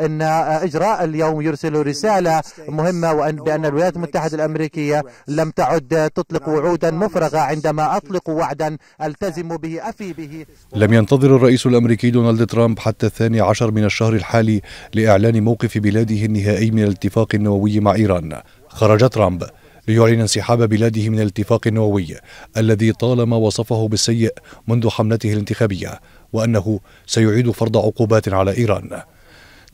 ان اجراء اليوم يرسل رساله مهمه وان بان الولايات المتحده الامريكيه لم تعد تطلق وعودا مفرغه عندما اطلق وعدا التزم به افي به لم ينتظر الرئيس الامريكي دونالد ترامب حتى الثاني عشر من الشهر الحالي لاعلان موقف بلاده النهائي من الاتفاق النووي مع ايران خرج ترامب ليعلن انسحاب بلاده من الاتفاق النووي الذي طالما وصفه بالسيء منذ حملته الانتخابيه وانه سيعيد فرض عقوبات على ايران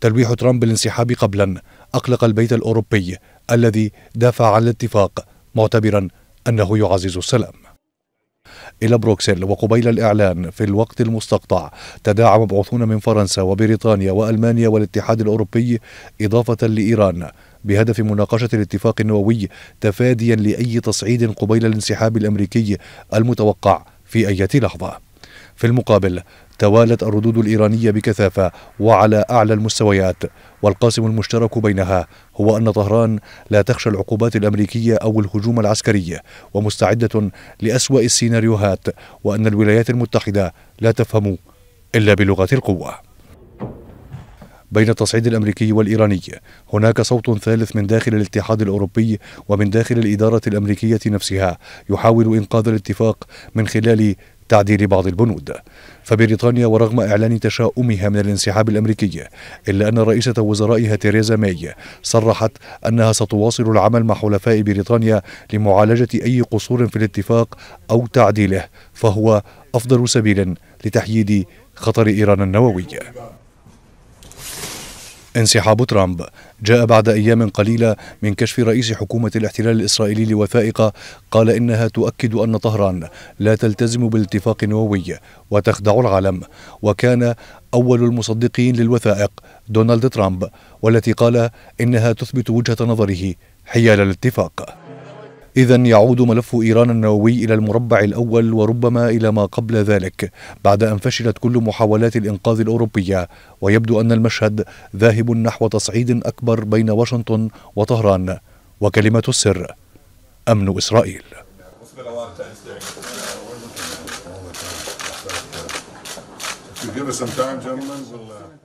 تلويح ترامب بالانسحاب قبلا أقلق البيت الأوروبي الذي دافع عن الاتفاق معتبرا أنه يعزز السلام إلى بروكسل وقبيل الإعلان في الوقت المستقطع تداعى مبعوثون من فرنسا وبريطانيا وألمانيا والاتحاد الأوروبي إضافة لإيران بهدف مناقشة الاتفاق النووي تفاديا لأي تصعيد قبيل الانسحاب الأمريكي المتوقع في أي لحظة في المقابل توالت الردود الإيرانية بكثافة وعلى أعلى المستويات والقاسم المشترك بينها هو أن طهران لا تخشى العقوبات الأمريكية أو الهجوم العسكري ومستعدة لأسوأ السيناريوهات وأن الولايات المتحدة لا تفهم إلا بلغة القوة بين التصعيد الامريكي والايراني هناك صوت ثالث من داخل الاتحاد الاوروبي ومن داخل الاداره الامريكيه نفسها يحاول انقاذ الاتفاق من خلال تعديل بعض البنود فبريطانيا ورغم إعلان تشاؤمها من الانسحاب الأمريكي إلا أن رئيسة وزرائها تيريزا ماي صرحت أنها ستواصل العمل مع حلفاء بريطانيا لمعالجة أي قصور في الاتفاق أو تعديله فهو أفضل سبيل لتحييد خطر إيران النووي انسحاب ترامب جاء بعد أيام قليلة من كشف رئيس حكومة الاحتلال الإسرائيلي لوثائق قال إنها تؤكد أن طهران لا تلتزم بالاتفاق النووي وتخدع العالم وكان أول المصدقين للوثائق دونالد ترامب والتي قال إنها تثبت وجهة نظره حيال الاتفاق إذا يعود ملف إيران النووي إلى المربع الأول وربما إلى ما قبل ذلك بعد أن فشلت كل محاولات الإنقاذ الأوروبية ويبدو أن المشهد ذاهب نحو تصعيد أكبر بين واشنطن وطهران وكلمة السر أمن إسرائيل give us some time, gentlemen. We'll, uh...